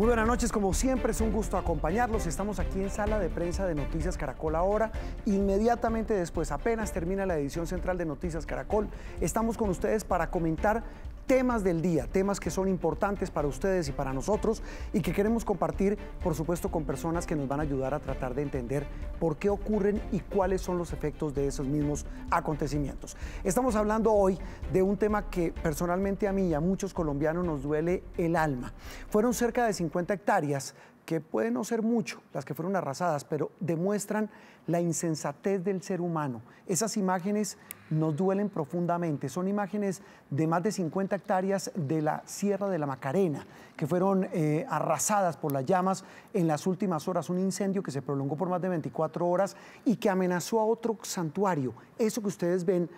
Muy buenas noches, como siempre es un gusto acompañarlos. Estamos aquí en sala de prensa de Noticias Caracol ahora. Inmediatamente después, apenas termina la edición central de Noticias Caracol, estamos con ustedes para comentar temas del día, temas que son importantes para ustedes y para nosotros y que queremos compartir, por supuesto, con personas que nos van a ayudar a tratar de entender por qué ocurren y cuáles son los efectos de esos mismos acontecimientos. Estamos hablando hoy de un tema que personalmente a mí y a muchos colombianos nos duele el alma. Fueron cerca de 50 hectáreas que pueden no ser mucho las que fueron arrasadas, pero demuestran la insensatez del ser humano. Esas imágenes nos duelen profundamente. Son imágenes de más de 50 hectáreas de la Sierra de la Macarena, que fueron eh, arrasadas por las llamas en las últimas horas. Un incendio que se prolongó por más de 24 horas y que amenazó a otro santuario. Eso que ustedes ven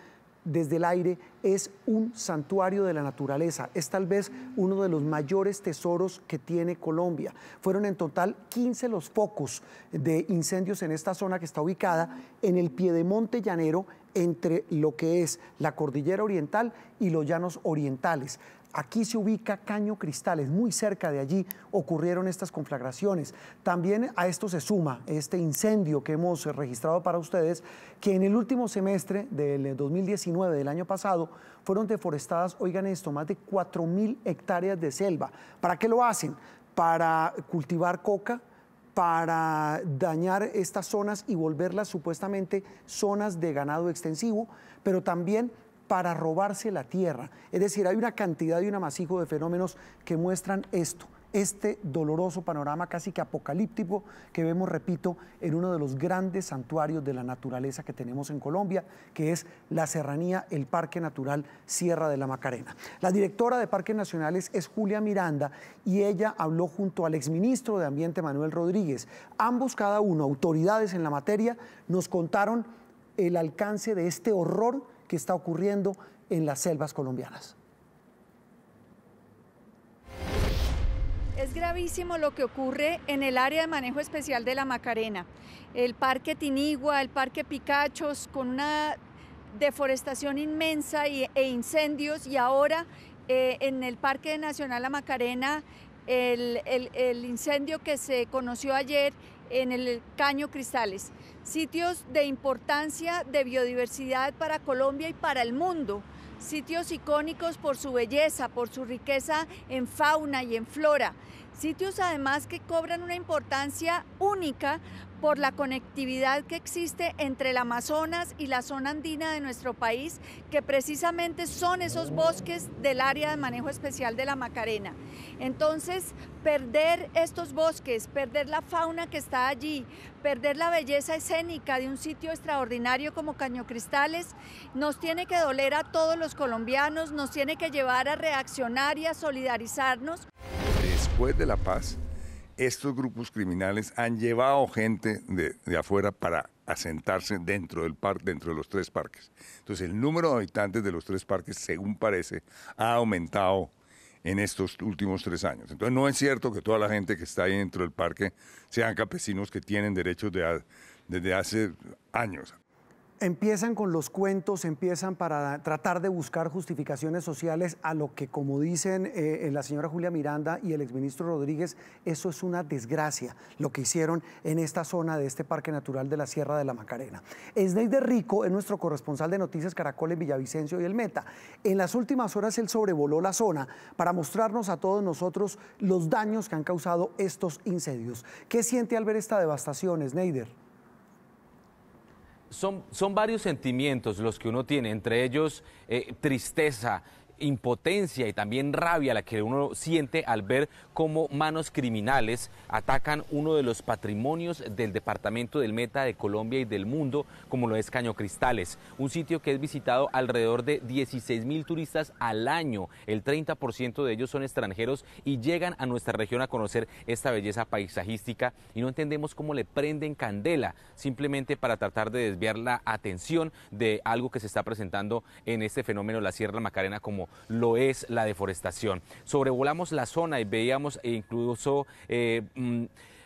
desde el aire es un santuario de la naturaleza. Es tal vez uno de los mayores tesoros que tiene Colombia. Fueron en total 15 los focos de incendios en esta zona que está ubicada en el piedemonte llanero entre lo que es la cordillera oriental y los llanos orientales. Aquí se ubica Caño Cristales, muy cerca de allí ocurrieron estas conflagraciones. También a esto se suma este incendio que hemos registrado para ustedes, que en el último semestre del 2019 eh, del año pasado fueron deforestadas, oigan esto, más de 4.000 hectáreas de selva. ¿Para qué lo hacen? Para cultivar coca, para dañar estas zonas y volverlas supuestamente zonas de ganado extensivo, pero también para robarse la tierra. Es decir, hay una cantidad y un amasijo de fenómenos que muestran esto este doloroso panorama casi que apocalíptico que vemos, repito, en uno de los grandes santuarios de la naturaleza que tenemos en Colombia, que es la Serranía, el Parque Natural Sierra de la Macarena. La directora de Parques Nacionales es Julia Miranda y ella habló junto al exministro de Ambiente Manuel Rodríguez. Ambos, cada uno, autoridades en la materia, nos contaron el alcance de este horror que está ocurriendo en las selvas colombianas. Es gravísimo lo que ocurre en el área de manejo especial de la Macarena. El Parque Tinigua, el Parque Picachos, con una deforestación inmensa e incendios y ahora eh, en el Parque Nacional La Macarena el incendio que se conoció ayer en el Caño Cristales, sitios de importancia de biodiversidad para Colombia y para el mundo sitios icónicos por su belleza, por su riqueza en fauna y en flora. Sitios además que cobran una importancia única por la conectividad que existe entre el Amazonas y la zona andina de nuestro país, que precisamente son esos bosques del área de manejo especial de la Macarena. Entonces, perder estos bosques, perder la fauna que está allí, perder la belleza escénica de un sitio extraordinario como Caño Cristales, nos tiene que doler a todos los colombianos, nos tiene que llevar a reaccionar y a solidarizarnos. Después de la paz, estos grupos criminales han llevado gente de, afuera para asentarse dentro del parque, de los tres parques. Entonces, el número de habitantes de los tres parques, según parece, ha aumentado en estos últimos tres años. Entonces, no es cierto que toda la gente que está ahí dentro del parque sean campesinos que tienen derechos desde hace años. Empiezan con los cuentos, empiezan para tratar de buscar justificaciones sociales a lo que, como dicen eh, eh, la señora Julia Miranda y el exministro Rodríguez, eso es una desgracia lo que hicieron en esta zona de este Parque Natural de la Sierra de la Macarena. Sneider Rico es nuestro corresponsal de Noticias Caracol en Villavicencio y el Meta. En las últimas horas él sobrevoló la zona para mostrarnos a todos nosotros los daños que han causado estos incendios. ¿Qué siente al ver esta devastación, Sneider? son, son varios sentimientos los que uno tiene, entre ellos eh, tristeza, impotencia y también rabia la que uno siente al ver cómo manos criminales atacan uno de los patrimonios del departamento del Meta de Colombia y del mundo, como lo es Caño Cristales, un sitio que es visitado alrededor de 16 mil turistas al año. El 30% de ellos son extranjeros y llegan a nuestra región a conocer esta belleza paisajística y no entendemos cómo le prenden candela simplemente para tratar de desviar la atención de algo que se está presentando en este fenómeno, la Sierra Macarena, como lo es la deforestación. Sobrevolamos la zona y veíamos incluso eh, mm,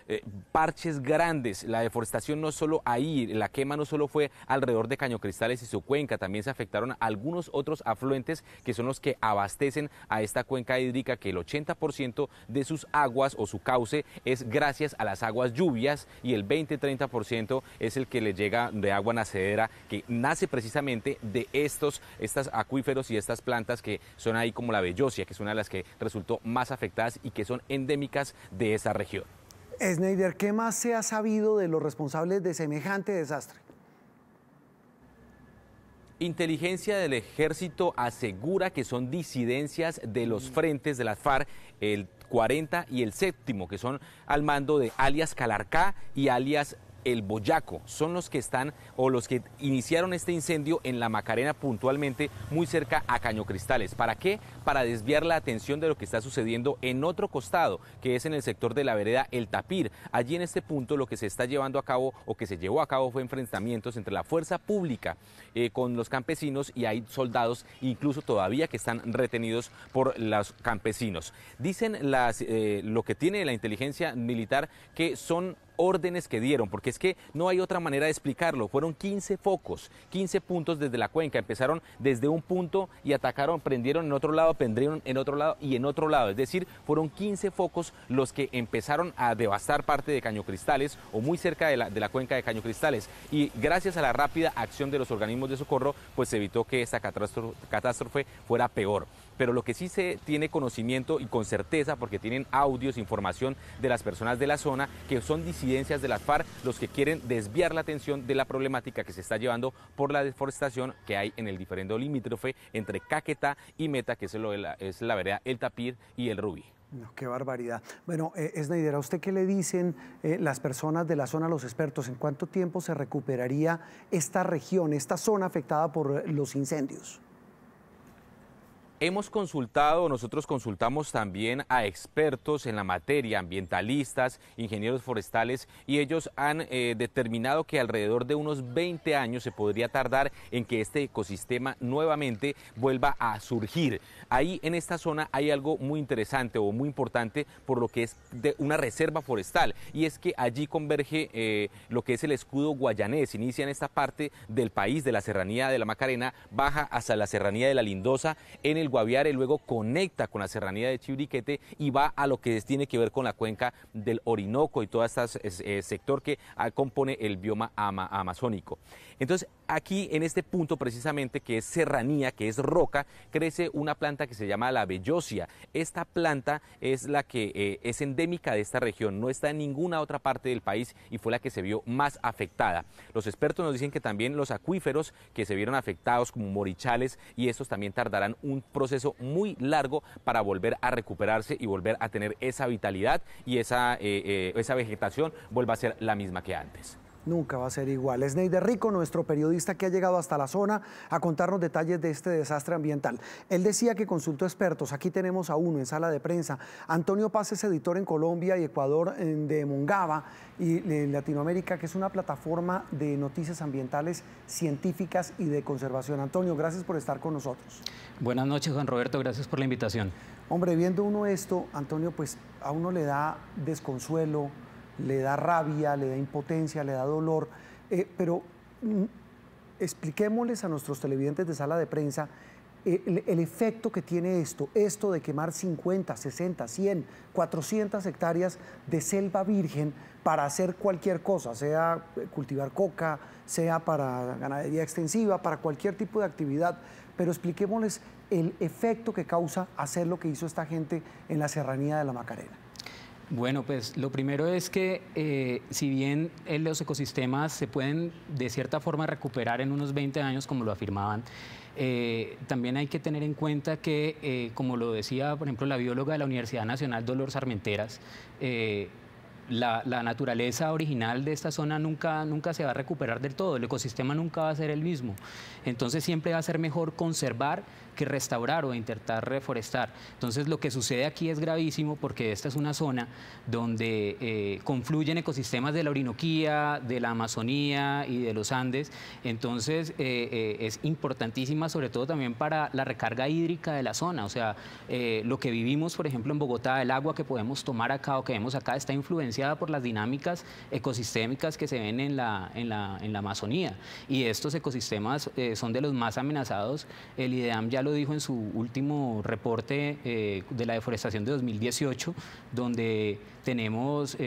eh, parches grandes. La deforestación no solo ahí, la quema no solo fue alrededor de Caño Cristales y su cuenca, también se afectaron algunos otros afluentes que son los que abastecen a esta cuenca hídrica que el 80% de sus aguas o su cauce es gracias a las aguas lluvias y el 20-30% es el que le llega de agua nacedera que nace precisamente de estos estas acuíferos y estas plantas que son ahí como la bellosia, que es una de las que resultó más afectadas y que son endémicas de esa región. Snyder, ¿qué más se ha sabido de los responsables de semejante desastre? Inteligencia del ejército asegura que son disidencias de los mm. frentes de las FARC, el 40 y el séptimo, que son al mando de alias Calarcá y alias el Boyaco. Son los que están o los que iniciaron este incendio en la Macarena puntualmente muy cerca a Caño Cristales. ¿Para qué? Para desviar la atención de lo que está sucediendo en otro costado, que es en el sector de la vereda El Tapir. Allí en este punto lo que se está llevando a cabo o que se llevó a cabo fue enfrentamientos entre la fuerza pública eh, con los campesinos y hay soldados incluso todavía que están retenidos por los campesinos. Dicen las, eh, lo que tiene la inteligencia militar que son órdenes que dieron, porque es que no hay otra manera de explicarlo. Fueron 15 focos, 15 puntos desde la cuenca. Empezaron desde un punto y atacaron, prendieron en otro lado, prendieron en otro lado y en otro lado. Es decir, fueron 15 focos los que empezaron a devastar parte de Caño Cristales o muy cerca de la, de la cuenca de Caño Cristales. Y gracias a la rápida acción de los organismos de socorro, pues se evitó que esta catástrofe fuera peor pero lo que sí se tiene conocimiento y con certeza, porque tienen audios, información de las personas de la zona, que son disidencias de las FARC los que quieren desviar la atención de la problemática que se está llevando por la deforestación que hay en el diferendo limítrofe entre Caquetá y Meta, que es, la, es vereda El Tapir y El Rubí. qué barbaridad. Bueno, eh, eh ¿a usted qué le dicen eh, las personas de la zona, los expertos? ¿En cuánto tiempo se recuperaría esta región, esta zona afectada por eh, los incendios? Hemos consultado, nosotros consultamos también a expertos en la materia, ambientalistas, ingenieros forestales, y ellos han eh, determinado que alrededor de unos 20 años se podría tardar en que este ecosistema nuevamente vuelva a surgir. Ahí en esta zona hay algo muy interesante o muy importante por lo que es de una reserva forestal, y es que allí converge eh, lo que es el escudo guayanés, inicia en esta parte del país, de la serranía de la Macarena, baja hasta la serranía de la Lindosa, en el el Guaviare, luego conecta con la serranía de Chibriquete y va a lo que tiene que ver con la cuenca del Orinoco y todo este eh, sector que ah, compone el bioma amazónico. Entonces, aquí en este punto precisamente que es serranía, que es roca, crece una planta que se llama la bellosia. Esta planta es la que eh, es endémica de esta región, no está en ninguna otra parte del país y fue la que se vio más afectada. Los expertos nos dicen que también los acuíferos que se vieron afectados como morichales y estos también tardarán un proceso muy largo para volver a recuperarse y volver a tener esa vitalidad y esa, eh, eh, esa vegetación vuelva a ser la misma que antes nunca va a ser igual. Es de Rico, nuestro periodista que ha llegado hasta la zona a contarnos detalles de este desastre ambiental. Él decía que consultó expertos, aquí tenemos a uno en sala de prensa, Antonio Paz es editor en Colombia y Ecuador eh, de Mongaba y en Latinoamérica, que es una plataforma de noticias ambientales científicas y de conservación. Antonio, gracias por estar con nosotros. Buenas noches, Juan Roberto, gracias por la invitación. Hombre, viendo uno esto, Antonio, pues a uno le da desconsuelo, le da rabia, le da impotencia, le da dolor. Eh, pero mm, expliquémosles a nuestros televidentes de sala de prensa eh, el, el, efecto que tiene esto, esto de quemar 50, 60, 100, 400 hectáreas de selva virgen para hacer cualquier cosa, sea eh, cultivar coca, sea para ganadería extensiva, para cualquier tipo de actividad. Pero expliquémosles el efecto que causa hacer lo que hizo esta gente en la serranía de la Macarena. Bueno, pues lo primero es que eh, si bien eh, los ecosistemas se pueden de cierta forma recuperar en unos 20 años, como lo afirmaban, eh, también hay que tener en cuenta que, como lo decía, por ejemplo, la bióloga de la Universidad Nacional Dolores Armenteras, la, la, naturaleza original de esta zona nunca, nunca se va a recuperar del todo, el ecosistema nunca va a ser el mismo. Entonces siempre va a ser mejor conservar que restaurar o intentar reforestar. Entonces lo que sucede aquí es gravísimo porque esta es una zona donde eh, confluyen ecosistemas de la Orinoquía, de la Amazonía y de los Andes. Entonces eh, eh, es importantísima sobre todo también para la recarga hídrica de la zona. O sea, lo que vivimos, por ejemplo, en Bogotá, el agua que podemos tomar acá o que vemos acá está influenciada por las dinámicas ecosistémicas que se ven en la, en la, en la Amazonía. Y estos ecosistemas son de los más amenazados. El IDEAM ya lo dijo en su último reporte eh, de la deforestación de 2018, donde tenemos eh,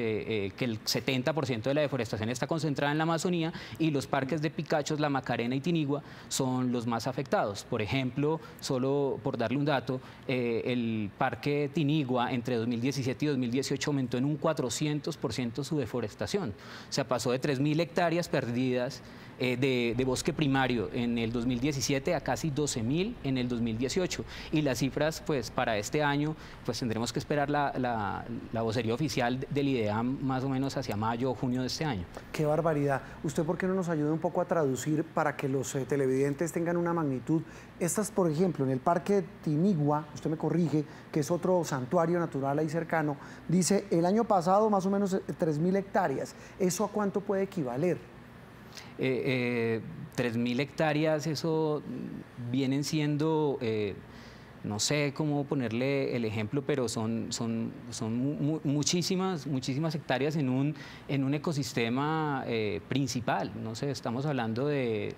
eh, que el 70% de la deforestación está concentrada en la Amazonía y los parques de Picachos, La Macarena y Tinigua son los más afectados. Por ejemplo, solo por darle un dato, el parque Tinigua entre 2017 y 2018 aumentó en un 400% su deforestación. O sea, pasó de 3.000 hectáreas perdidas eh, de, bosque primario en el 2017 a casi 12.000 en el 2018. Y las cifras, pues para este año, pues tendremos que esperar la, vocería oficial del IDEAM más o menos hacia mayo o junio de este año. Qué barbaridad. ¿Usted por qué no nos ayuda un poco a traducir para que los eh, televidentes tengan una magnitud? Estas, por ejemplo, en el Parque Tinigua, usted me corrige, que es otro santuario natural ahí cercano, dice el año pasado más o menos 3.000 eh, hectáreas. ¿Eso a cuánto puede equivaler? Eh, 3.000 eh, hectáreas, eso vienen siendo, eh, no sé cómo ponerle el ejemplo, pero son, son, son muchísimas, muchísimas hectáreas en un, en un ecosistema eh, principal. No sé, estamos hablando de,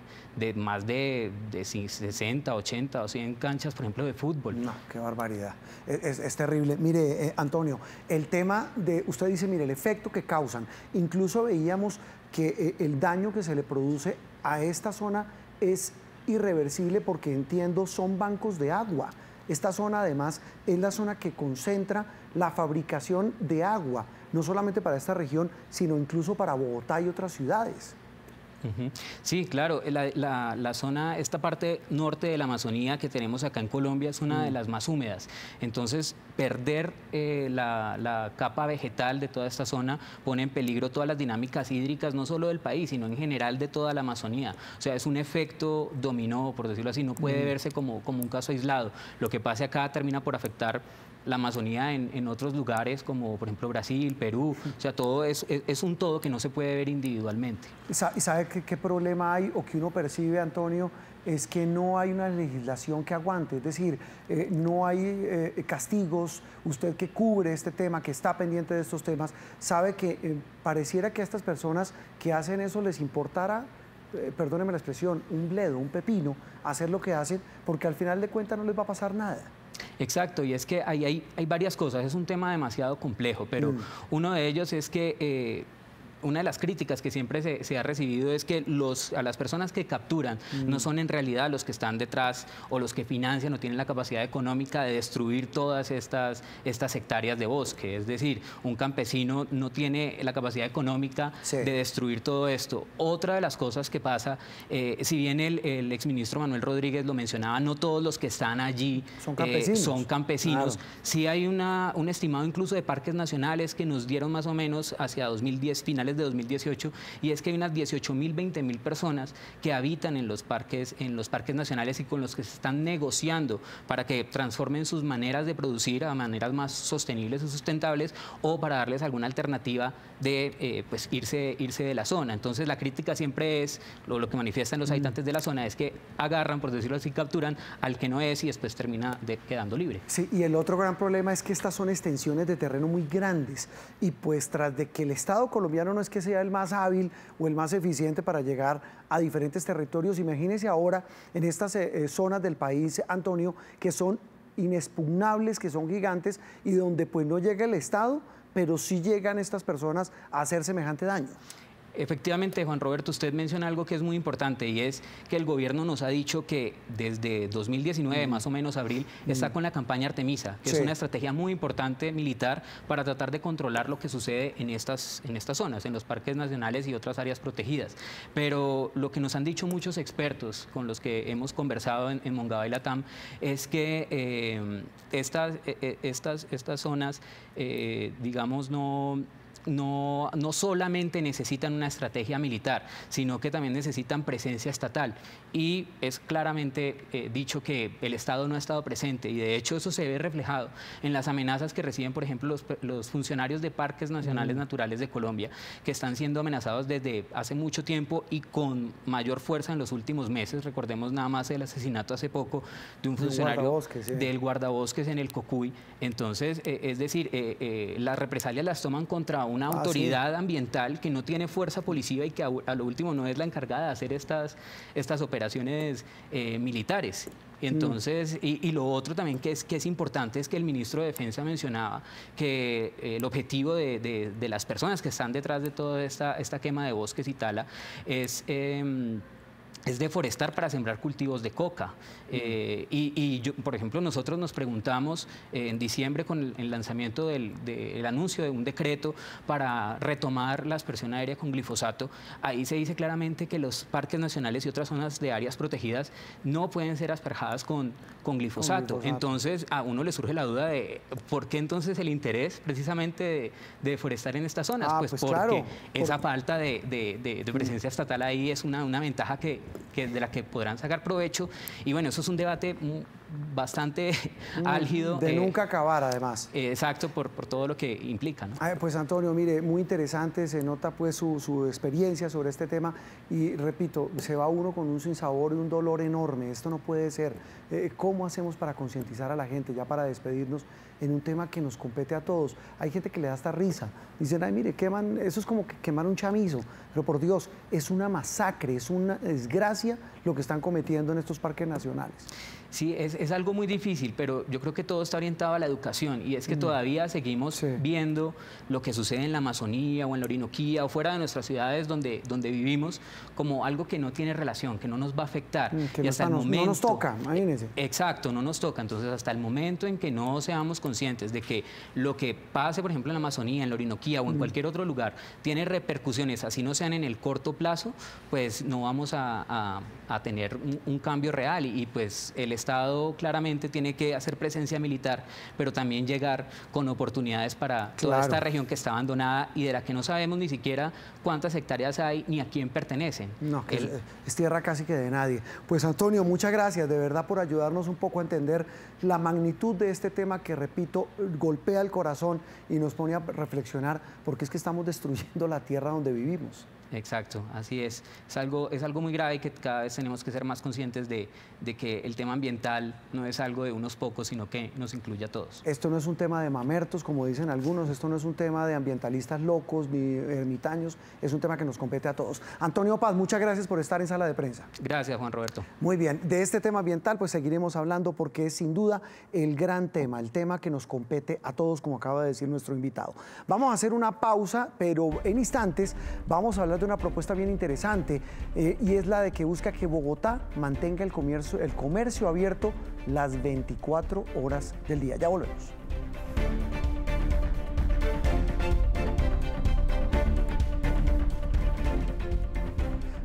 más de, 60, 80 o 100 canchas, por ejemplo, de fútbol. No, qué barbaridad. es terrible. Mire, Antonio, el tema de, usted dice, mire, el efecto que causan. Incluso veíamos que eh, el daño que se le produce a esta zona es irreversible porque entiendo son bancos de agua. Esta zona además es la zona que concentra la fabricación de agua, no solamente para esta región, sino incluso para Bogotá y otras ciudades. Sí, claro, eh, la, zona, esta parte norte de la Amazonía que tenemos acá en Colombia es una de mm. las más húmedas. Entonces, perder eh, la, capa vegetal de toda esta zona pone en peligro todas las dinámicas hídricas, no solo del país, sino en general de toda la Amazonía. O sea, es un efecto dominó, por decirlo así, no puede mm. verse como, como un caso aislado. Lo que pase acá termina por afectar la Amazonía en, otros lugares como por ejemplo Brasil, Perú, o sea, todo es, un todo que no se puede ver individualmente. ¿Y sabe qué, problema hay o que uno percibe, Antonio? es que no hay una legislación que aguante, es decir, eh, no hay eh, castigos. Usted que cubre este tema, que está pendiente de estos temas, sabe que eh, pareciera que a estas personas que hacen eso les importara, perdóneme la expresión, un bledo, un pepino, hacer lo que hacen, porque al final de cuentas no les va a pasar nada. Exacto, y es que hay, hay, varias cosas, es un tema demasiado complejo, pero mm. uno de ellos es que... Eh, una de las críticas que siempre se, ha recibido es que a las personas que capturan no mm. son en realidad los que están detrás o los que financian o tienen la capacidad económica de destruir todas estas, estas hectáreas de bosque. Es decir, un campesino no tiene la capacidad económica de destruir todo esto. Otra de las cosas que pasa, eh, si bien el, exministro Manuel Rodríguez lo mencionaba, no todos los que están allí son eh, campesinos. Sí hay una, un estimado incluso de parques nacionales que nos dieron más o menos hacia 2010, finales de 2018, y es que hay unas 18 mil 20 mil personas que habitan en los, parques, en los parques nacionales y con los que se están negociando para que transformen sus maneras de producir a maneras más sostenibles o sustentables o para darles alguna alternativa de eh, pues irse, irse de la zona. Entonces la crítica siempre es, lo, que manifiestan los mm. habitantes de la zona es que agarran, por decirlo así, capturan al que no es y después termina quedando libre. Sí, y el otro gran problema es que estas son extensiones de terreno muy grandes y pues tras de que el Estado colombiano no es que sea el más hábil o el más eficiente para llegar a diferentes territorios. Imagínese ahora en estas eh, eh, zonas del país, Antonio, que son inexpugnables, que son gigantes y donde pues no llega el Estado, pero sí llegan estas personas a hacer semejante daño. Efectivamente, Juan Roberto, usted menciona algo que es muy importante y es que el gobierno nos ha dicho que desde 2019, mm. más o menos abril, está mm. con la campaña Artemisa, que es una estrategia muy importante militar para tratar de controlar lo que sucede en estas, en estas zonas, en los parques nacionales y otras áreas protegidas. Pero lo que nos han dicho muchos expertos con los que hemos conversado en, Mongaba y Latam es que eh, estas, eh, eh, estas, estas zonas, digamos, no no, no solamente necesitan una estrategia militar, sino que también necesitan presencia estatal. Y es claramente eh, dicho que el Estado no ha estado presente y de hecho eso se ve reflejado en las amenazas que reciben, por ejemplo, los, funcionarios de parques nacionales naturales de Colombia, que están siendo amenazados desde hace mucho tiempo y con mayor fuerza en los últimos meses. Recordemos nada más el asesinato hace poco de un funcionario del guardabosques en el Cocuy. Entonces, eh, es decir, eh, las represalias las toman contra una ah, autoridad ambiental que no tiene fuerza policía y que a, lo último no es la encargada de hacer estas, estas operaciones eh, militares. Mm. Entonces, y, lo otro también que es, que es importante es que el ministro de Defensa mencionaba que eh, el objetivo de, las personas que están detrás de toda esta, esta quema de bosques y tala es... Em, es deforestar para sembrar cultivos de coca. Eh, y, yo, por ejemplo, nosotros nos preguntamos en diciembre con el, lanzamiento del anuncio de un decreto para retomar la aspersión aérea con glifosato, ahí se dice claramente que los parques nacionales y otras zonas de áreas protegidas no pueden ser asperjadas con, con, glifosato. Entonces, a uno le surge la duda de por qué entonces el interés precisamente de, deforestar en estas zonas. Ah, pues, pues, porque esa falta de, presencia estatal ahí es una, una ventaja que de la que podrán sacar provecho. Y bueno, eso es un debate bastante mm, álgido. De eh, nunca acabar, además. Eh, exacto, por, todo lo que implica. ¿no? Ah, pues Antonio, mire, muy interesante, se nota pues su, experiencia sobre este tema y repito, se va uno con un sinsabor y un dolor enorme, esto no puede ser. Eh, ¿Cómo hacemos para concientizar a la gente, ya para despedirnos, en un tema que nos compete a todos? Hay gente que le da hasta risa, dicen, ay, mire, queman, eso es como que quemar un chamizo, pero por Dios, es una masacre, es una desgracia lo que están cometiendo en estos parques nacionales. Sí, es, algo muy difícil, pero yo creo que todo está orientado a la educación y es que todavía seguimos viendo lo que sucede en la Amazonía o en la Orinoquía o fuera de nuestras ciudades donde, donde vivimos como algo que no tiene relación, que no nos va a afectar. Mm, no, el momento, nos toca, eh, imagínense. Exacto, no nos toca. Entonces, hasta el momento en que no seamos conscientes de que lo que pase, por ejemplo, en la Amazonía, en la Orinoquía o en cualquier otro lugar, tiene repercusiones, así no se en el corto plazo, pues no vamos a, tener un, cambio real y, pues el Estado claramente tiene que hacer presencia militar, pero también llegar con oportunidades para toda esta región que está abandonada y de la que no sabemos ni siquiera cuántas hectáreas hay ni a quién pertenecen. No, es, tierra casi que de nadie. Pues Antonio, muchas gracias de verdad por ayudarnos un poco a entender la magnitud de este tema que, repito, golpea el corazón y nos pone a reflexionar porque es que estamos destruyendo la tierra donde vivimos. Exacto, así es. Es algo, es algo muy grave que cada vez tenemos que ser más conscientes de, de, que el tema ambiental no es algo de unos pocos, sino que nos incluye a todos. Esto no es un tema de mamertos, como dicen algunos, esto no es un tema de ambientalistas locos ni ermitaños, es un tema que nos compete a todos. Antonio Paz, muchas gracias por estar en sala de prensa. Gracias, Juan Roberto. Muy bien, de este tema ambiental pues seguiremos hablando porque es sin duda el gran tema, el tema que nos compete a todos, como acaba de decir nuestro invitado. Vamos a hacer una pausa, pero en instantes vamos a hablar de una propuesta bien interesante eh, y es la de que busca que Bogotá mantenga el comercio, el comercio abierto las 24 horas del día. Ya volvemos.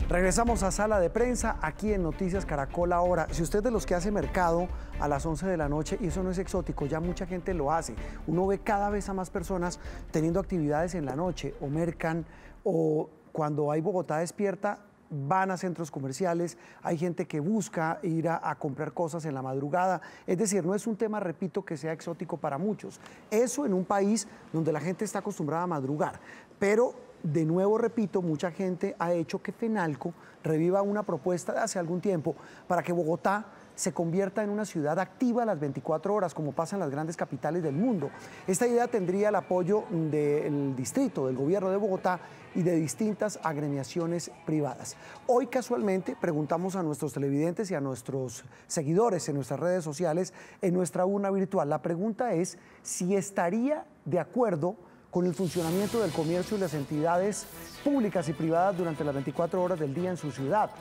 Regresamos a sala de prensa aquí en Noticias Caracol ahora. Si usted de los que hace mercado a las 11 de la noche, y eso no es exótico, ya mucha gente lo hace, uno ve cada vez a más personas teniendo actividades en la noche o mercan o cuando hay Bogotá despierta, van a centros comerciales, hay gente que busca ir a, comprar cosas en la madrugada. Es decir, no es un tema, repito, que sea exótico para muchos. Eso en un país donde la gente está acostumbrada a madrugar. Pero, de nuevo, repito, mucha gente ha hecho que FENALCO reviva una propuesta de hace algún tiempo para que Bogotá se convierta en una ciudad activa a las 24 horas, como pasa en las grandes capitales del mundo. Esta idea tendría el apoyo del distrito, del gobierno de Bogotá y de distintas agremiaciones privadas. Hoy casualmente preguntamos a nuestros televidentes y a nuestros seguidores en nuestras redes sociales, en nuestra urna virtual. La pregunta es si estaría de acuerdo con el funcionamiento del comercio y las entidades públicas y privadas durante las 24 horas del día en su ciudad.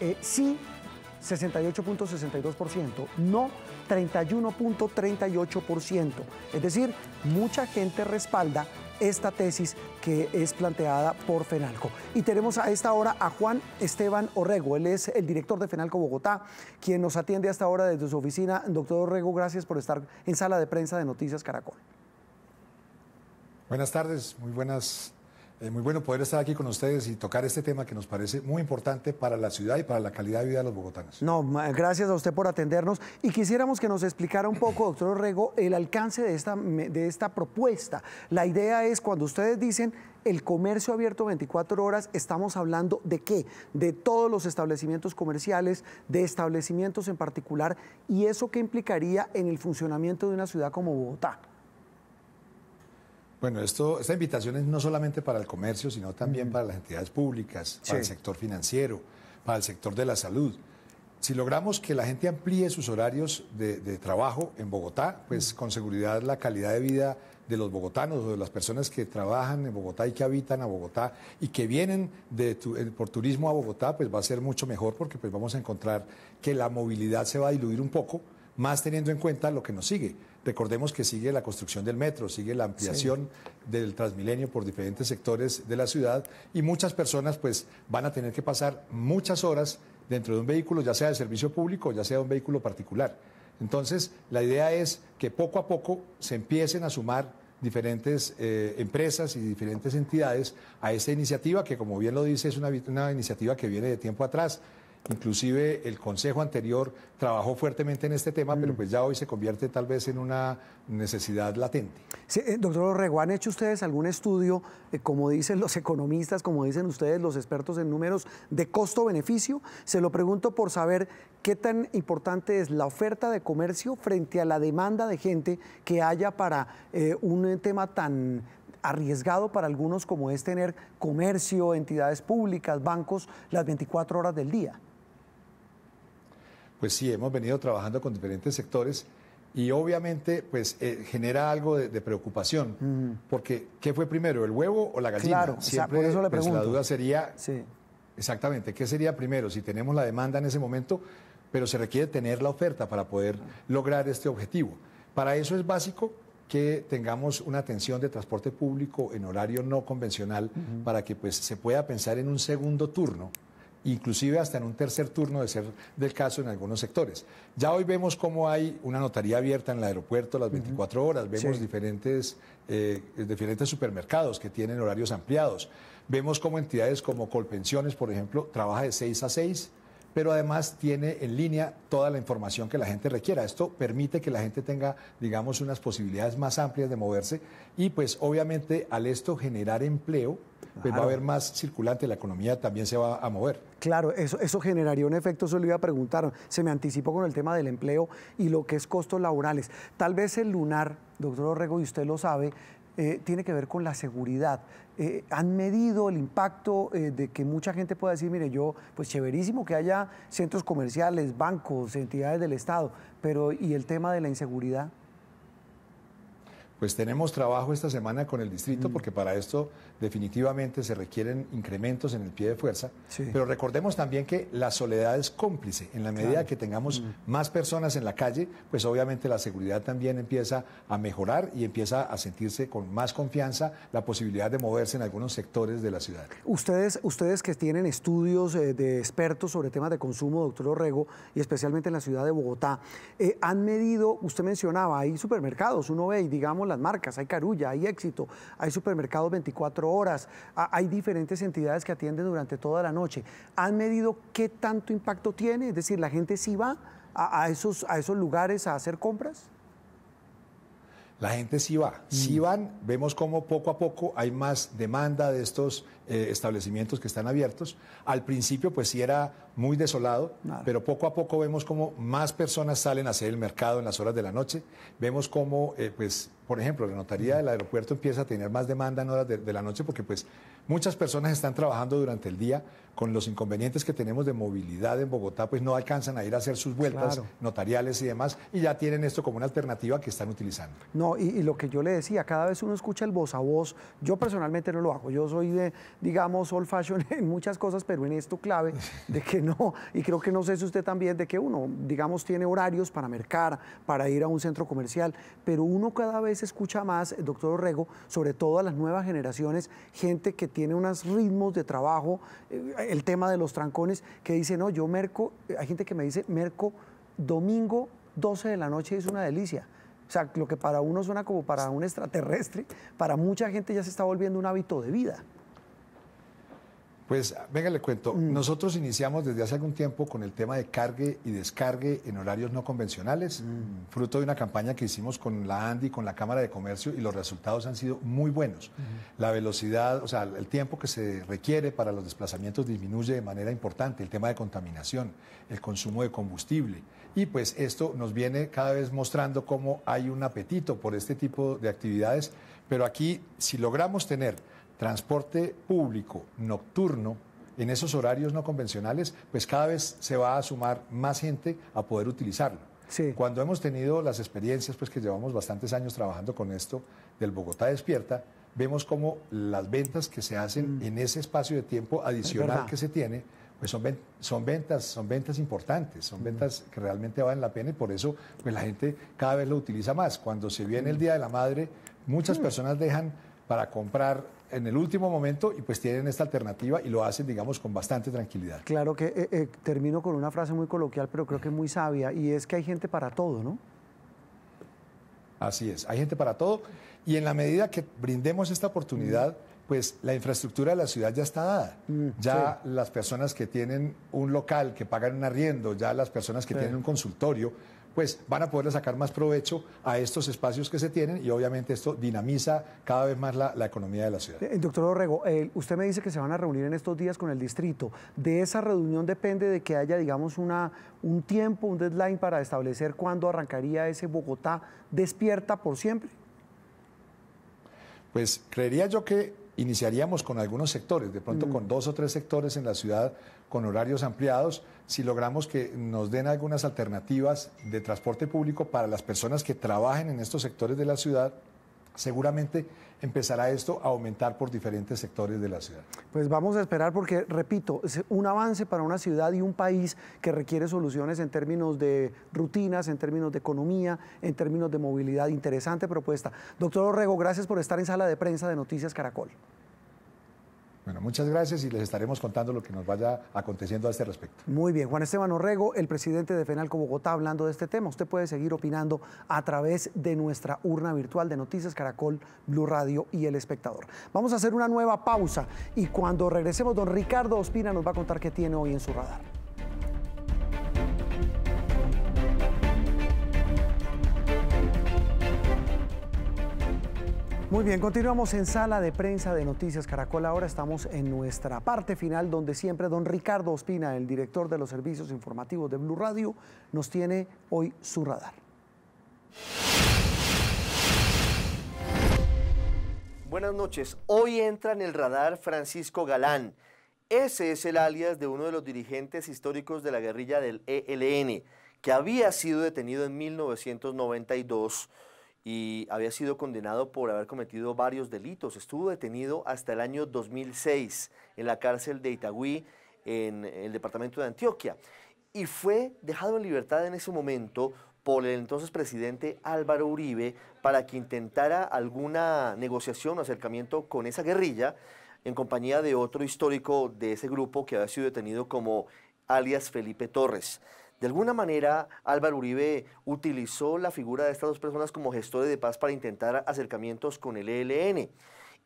Eh, sí 68.62%, no 31.38%. Es decir, mucha gente respalda esta tesis que es planteada por Fenalco. Y tenemos a esta hora a Juan Esteban Orrego, él es el director de Fenalco Bogotá, quien nos atiende hasta ahora desde su oficina. Doctor Orrego, gracias por estar en sala de prensa de Noticias Caracol. Buenas tardes, muy buenas tardes. Eh, muy bueno poder estar aquí con ustedes y tocar este tema que nos parece muy importante para la ciudad y para la calidad de vida de los bogotanos. No, gracias a usted por atendernos y quisiéramos que nos explicara un poco, doctor Orrego, el alcance de esta, de esta propuesta. La idea es cuando ustedes dicen el comercio abierto 24 horas, estamos hablando de qué? De todos los establecimientos comerciales, de establecimientos en particular y eso qué implicaría en el funcionamiento de una ciudad como Bogotá. Bueno, esto, esta invitación es no solamente para el comercio, sino también para las entidades públicas, para el sector financiero, para el sector de la salud. Si logramos que la gente amplíe sus horarios de, trabajo en Bogotá, pues con seguridad la calidad de vida de los bogotanos o de las personas que trabajan en Bogotá y que habitan a Bogotá y que vienen de por turismo a Bogotá, pues va a ser mucho mejor porque pues vamos a encontrar que la movilidad se va a diluir un poco, más teniendo en cuenta lo que nos sigue, Recordemos que sigue la construcción del metro, sigue la ampliación del Transmilenio por diferentes sectores de la ciudad y muchas personas pues van a tener que pasar muchas horas dentro de un vehículo, ya sea de servicio público o ya sea de un vehículo particular. Entonces, la idea es que poco a poco se empiecen a sumar diferentes eh, empresas y diferentes entidades a esta iniciativa que, como bien lo dice, es una, una iniciativa que viene de tiempo atrás. Inclusive el Consejo anterior trabajó fuertemente en este tema, pero mm. pues ya hoy se convierte tal vez en una necesidad latente. Eh, doctor Orrego, ¿han hecho ustedes algún estudio, eh, como dicen los economistas, como dicen ustedes los expertos en números, de costo-beneficio? Se lo pregunto por saber qué tan importante es la oferta de comercio frente a la demanda de gente que haya para eh, un tema tan arriesgado para algunos como es tener comercio, entidades públicas, bancos las 24 horas del día pues sí, hemos venido trabajando con diferentes sectores y obviamente pues eh, genera algo de, preocupación porque ¿qué fue primero, el huevo o la gallina? Claro, Siempre, por eso le pues, pregunto. la duda sería, exactamente, ¿qué sería primero? Si tenemos la demanda en ese momento, pero se requiere tener la oferta para poder lograr este objetivo. Para eso es básico que tengamos una atención de transporte público en horario no convencional para que pues, se pueda pensar en un segundo turno inclusive hasta en un tercer turno de ser del caso en algunos sectores. Ya hoy vemos cómo hay una notaría abierta en el aeropuerto las 24 horas, vemos diferentes, eh, diferentes supermercados que tienen horarios ampliados, vemos cómo entidades como Colpensiones, por ejemplo, trabaja de 6 a 6 pero además tiene en línea toda la información que la gente requiera. Esto permite que la gente tenga, digamos, unas posibilidades más amplias de moverse y pues obviamente al esto generar empleo, pues va a haber más circulante, la economía también se va a mover. Claro, eso, eso generaría un efecto, eso le iba a preguntar, se me anticipó con el tema del empleo y lo que es costos laborales. Tal vez el lunar, doctor Orrego, y usted lo sabe, eh, tiene que ver con la seguridad. Eh, han medido el impacto eh, de que mucha gente pueda decir, mire, yo, pues chéverísimo que haya centros comerciales, bancos, entidades del Estado, pero ¿y el tema de la inseguridad? Pues tenemos trabajo esta semana con el distrito porque para esto definitivamente se requieren incrementos en el pie de fuerza, pero recordemos también que la soledad es cómplice. En la medida que tengamos mm. más personas en la calle, pues obviamente la seguridad también empieza a mejorar y empieza a sentirse con más confianza la posibilidad de moverse en algunos sectores de la ciudad. Ustedes, ustedes que tienen estudios eh, de expertos sobre temas de consumo, doctor Orrego, y especialmente en la ciudad de Bogotá, eh, han medido, usted mencionaba, hay supermercados, uno ve y digamos las marcas, hay Carulla, hay Éxito, hay supermercados 24 horas. Ah, hay diferentes entidades que atienden durante toda la noche. ¿Han medido qué tanto impacto tiene? Es decir, la gente sí va a esos, a esos lugares a hacer compras la gente sí va. Sí mm. van, vemos cómo poco a poco hay más demanda de estos eh, establecimientos que están abiertos. Al principio, pues sí era muy desolado, pero poco a poco vemos cómo más personas salen a hacer el mercado en las horas de la noche. Vemos cómo, eh, pues, por ejemplo, la notaría del aeropuerto empieza a tener más demanda en horas de, de la noche porque, pues, muchas personas están trabajando durante el día, con los inconvenientes que tenemos de movilidad en Bogotá, pues no alcanzan a ir a hacer sus vueltas notariales y demás, y ya tienen esto como una alternativa que están utilizando. No, y, lo que yo le decía, cada vez uno escucha el voz a voz, yo personalmente no lo hago, yo soy de, digamos, old fashion en muchas cosas, pero en esto clave, de que no, y creo que no sé si usted también, de que uno, digamos, tiene horarios para mercar, para ir a un centro comercial, pero uno cada vez escucha más, eh, doctor Orrego, sobre todo a las nuevas generaciones, gente que tiene unos ritmos de trabajo, eh, el tema de los trancones, que dice, no, yo merco, hay gente que me dice, merco domingo 12 de la noche es una delicia. O sea, lo que para uno suena como para un extraterrestre, para mucha gente ya se está volviendo un hábito de vida. Pues venga, le cuento. Mm. Nosotros iniciamos desde hace algún tiempo con el tema de cargue y descargue en horarios no convencionales, mm. fruto de una campaña que hicimos con la ANDI, con la Cámara de Comercio, y los resultados han sido muy buenos. La velocidad, o sea, el tiempo que se requiere para los desplazamientos disminuye de manera importante, el tema de contaminación, el consumo de combustible. Y pues esto nos viene cada vez mostrando cómo hay un apetito por este tipo de actividades, pero aquí si logramos tener transporte público nocturno en esos horarios no convencionales, pues cada vez se va a sumar más gente a poder utilizarlo. Cuando hemos tenido las experiencias, pues que llevamos bastantes años trabajando con esto del Bogotá Despierta, vemos como las ventas que se hacen mm. en ese espacio de tiempo adicional que se tiene, pues son, ventas, son ventas importantes, son mm. ventas que realmente valen la pena y por eso pues, la gente cada vez lo utiliza más. Cuando se viene el mm. Día de la Madre, muchas personas dejan para comprar en el último momento y pues tienen esta alternativa y lo hacen, digamos, con bastante tranquilidad. Claro que eh, eh, termino con una frase muy coloquial, pero creo que muy sabia, y es que hay gente para todo, ¿no? Así es, hay gente para todo y en la medida que brindemos esta oportunidad, pues la infraestructura de la ciudad ya está dada. Mm, ya las personas que tienen un local, que pagan un arriendo, ya las personas que tienen un consultorio, pues van a poder sacar más provecho a estos espacios que se tienen y obviamente esto dinamiza cada vez más la, economía de la ciudad. Eh, doctor Orrego, usted me dice que se van a reunir en estos días con el distrito. ¿De esa reunión depende de que haya, digamos, una, un tiempo, un deadline para establecer cuándo arrancaría ese Bogotá despierta por siempre? pues creería yo que iniciaríamos con algunos sectores, de pronto mm. con dos o tres sectores en la ciudad con horarios ampliados, si logramos que nos den algunas alternativas de transporte público para las personas que trabajen en estos sectores de la ciudad seguramente empezará esto a aumentar por diferentes sectores de la ciudad. Pues vamos a esperar porque, repito, es un avance para una ciudad y un país que requiere soluciones en términos de rutinas, en términos de economía, en términos de movilidad. Interesante propuesta. Doctor Orrego, gracias por estar en sala de prensa de Noticias Caracol. Bueno, muchas gracias y les estaremos contando lo que nos vaya aconteciendo a este respecto. Muy bien, Juan Esteban Orrego, el presidente de FENALCO Bogotá, hablando de este tema. Usted puede seguir opinando a través de nuestra urna virtual de Noticias Caracol, Blue Radio y El Espectador. Vamos a hacer una nueva pausa y cuando regresemos, don Ricardo Ospina nos va a contar qué tiene hoy en su radar. Muy bien, continuamos en sala de prensa de Noticias Caracol. Ahora estamos en nuestra parte final donde siempre don Ricardo Ospina, el director de los servicios informativos de Blue Radio, nos tiene hoy su radar. Buenas noches. Hoy entra en el radar Francisco Galán. Ese es el alias de uno de los dirigentes históricos de la guerrilla del ELN, que había sido detenido en 1992 y había sido condenado por haber cometido varios delitos. Estuvo detenido hasta el año 2006 en la cárcel de Itagüí, en el departamento de Antioquia, y fue dejado en libertad en ese momento por el entonces presidente Álvaro Uribe para que intentara alguna negociación o acercamiento con esa guerrilla en compañía de otro histórico de ese grupo que había sido detenido como alias Felipe Torres. De alguna manera, Álvaro Uribe utilizó la figura de estas dos personas como gestores de paz para intentar acercamientos con el ELN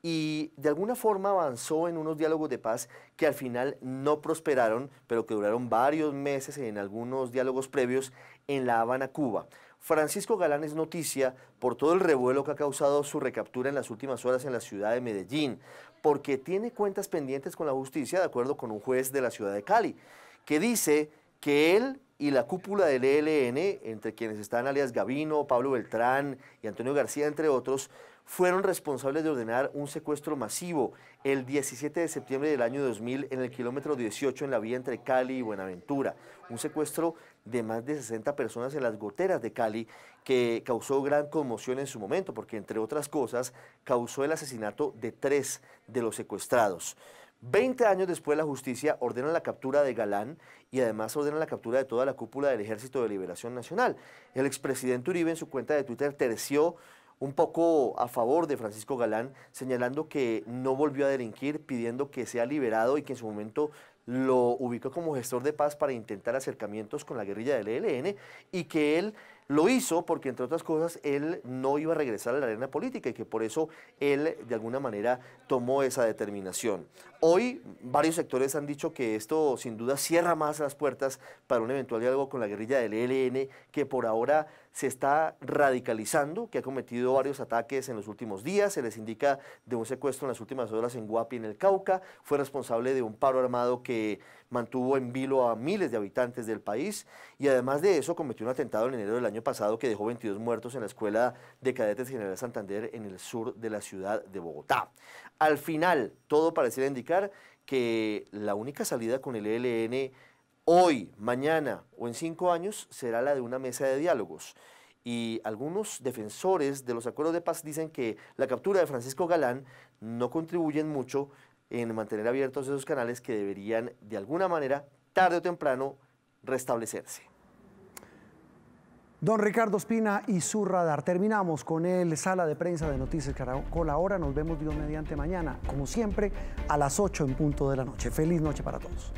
y de alguna forma avanzó en unos diálogos de paz que al final no prosperaron, pero que duraron varios meses en algunos diálogos previos en La Habana, Cuba. Francisco Galán es noticia por todo el revuelo que ha causado su recaptura en las últimas horas en la ciudad de Medellín, porque tiene cuentas pendientes con la justicia de acuerdo con un juez de la ciudad de Cali, que dice que él y la cúpula del ELN, entre quienes están alias Gavino, Pablo Beltrán y Antonio García, entre otros, fueron responsables de ordenar un secuestro masivo el 17 de septiembre del año 2000 en el kilómetro 18 en la vía entre Cali y Buenaventura. Un secuestro de más de 60 personas en las goteras de Cali que causó gran conmoción en su momento porque, entre otras cosas, causó el asesinato de tres de los secuestrados. Veinte años después, la justicia ordena la captura de Galán y además ordena la captura de toda la cúpula del Ejército de Liberación Nacional. El expresidente Uribe en su cuenta de Twitter terció un poco a favor de Francisco Galán, señalando que no volvió a delinquir, pidiendo que sea liberado y que en su momento lo ubicó como gestor de paz para intentar acercamientos con la guerrilla del ELN y que él lo hizo porque, entre otras cosas, él no iba a regresar a la arena política y que por eso él, de alguna manera, tomó esa determinación. Hoy, varios sectores han dicho que esto, sin duda, cierra más las puertas para un eventual diálogo con la guerrilla del ELN, que por ahora se está radicalizando, que ha cometido varios ataques en los últimos días, se les indica de un secuestro en las últimas horas en Guapi, en el Cauca, fue responsable de un paro armado que mantuvo en vilo a miles de habitantes del país y además de eso cometió un atentado en enero del año pasado que dejó 22 muertos en la Escuela de Cadetes General Santander en el sur de la ciudad de Bogotá. Al final, todo pareciera indicar que la única salida con el ELN hoy, mañana o en cinco años será la de una mesa de diálogos. Y algunos defensores de los acuerdos de paz dicen que la captura de Francisco Galán no contribuye mucho en mantener abiertos esos canales que deberían de alguna manera, tarde o temprano, restablecerse. Don Ricardo Espina y su radar. Terminamos con el sala de prensa de Noticias Caracol. Ahora nos vemos Dios mediante mañana, como siempre, a las 8 en punto de la noche. Feliz noche para todos.